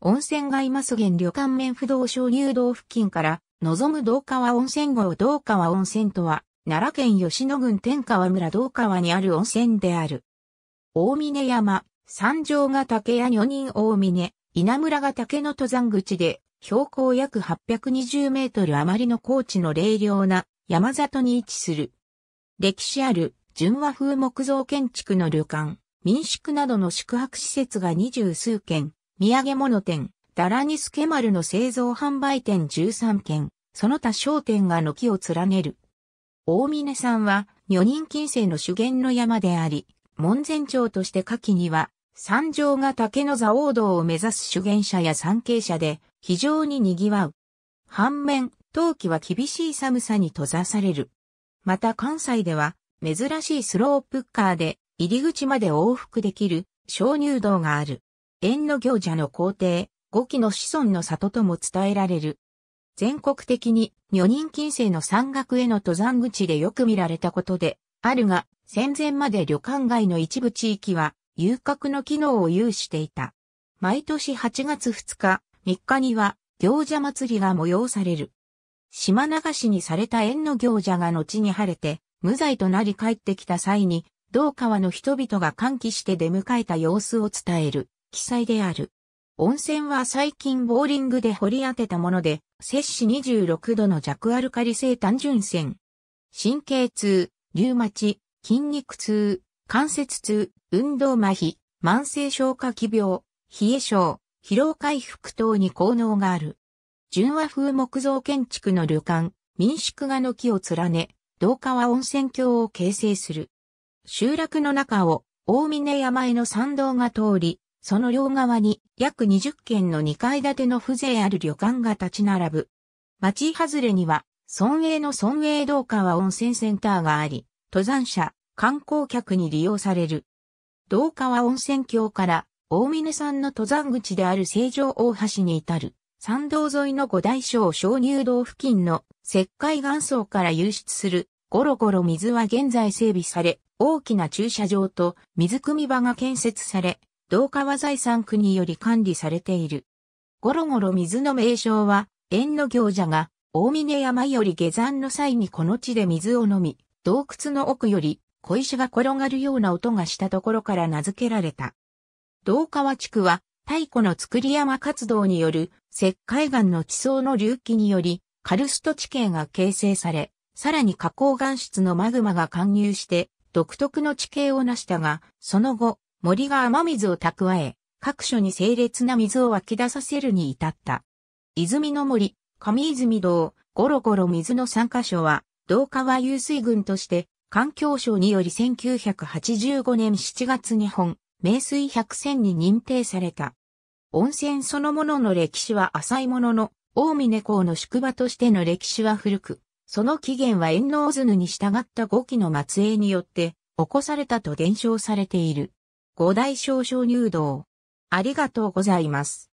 温泉街マス原旅館面不動鍾入道付近から望む道川温泉号道川温泉とは、奈良県吉野郡天川村道川にある温泉である。大峰山、山上が竹や女人大峰、稲村が竹の登山口で、標高約820メートル余りの高地の霊涼な山里に位置する。歴史ある純和風木造建築の旅館、民宿などの宿泊施設が二十数軒、土産物店、ダラニスケマルの製造販売店13軒、その他商店が軒を連ねる。大峰山は、女人近世の主源の山であり、門前町として夏季には、山上が竹の座王道を目指す主言者や参詣者で非常に賑わう。反面、冬季は厳しい寒さに閉ざされる。また関西では珍しいスロープカーで入り口まで往復できる鍾乳洞がある。縁の行者の皇帝、五期の子孫の里とも伝えられる。全国的に女人近世の山岳への登山口でよく見られたことで、あるが、戦前まで旅館街の一部地域は、遊郭の機能を有していた。毎年8月2日、3日には、行者祭りが催される。島流しにされた縁の行者が後に晴れて、無罪となり帰ってきた際に、同川の人々が歓喜して出迎えた様子を伝える。記載である。温泉は最近ボーリングで掘り当てたもので、摂氏26度の弱アルカリ性単純泉。神経痛、リウマチ、筋肉痛、関節痛、運動麻痺、慢性消化器病、冷え症、疲労回復等に効能がある。純和風木造建築の旅館、民宿画の木を連ね、同は温泉郷を形成する。集落の中を大峰山への参道が通り、その両側に約20軒の2階建ての風情ある旅館が立ち並ぶ。町外れには、村営の村営道川温泉センターがあり、登山者、観光客に利用される。道川温泉郷から大峰山の登山口である成城大橋に至る、山道沿いの五大小鍾乳洞付近の石灰岩層から流出するゴロゴロ水は現在整備され、大きな駐車場と水汲み場が建設され、道川財産区により管理されている。ゴロゴロ水の名称は、縁の行者が、大峰山より下山の際にこの地で水を飲み、洞窟の奥より小石が転がるような音がしたところから名付けられた。道川地区は、太古の造り山活動による石灰岩の地層の隆起により、カルスト地形が形成され、さらに花崗岩質のマグマが貫入して、独特の地形を成したが、その後、森が雨水を蓄え、各所に清冽な水を湧き出させるに至った。泉の森、上泉堂、ゴロゴロ水の3カ所は、同川遊水群として、環境省により1985年7月日本、名水百選に認定された。温泉そのものの歴史は浅いものの、大峰港の宿場としての歴史は古く、その起源は遠納津に従った五期の末裔によって、起こされたと伝承されている。五大少々入道。ありがとうございます。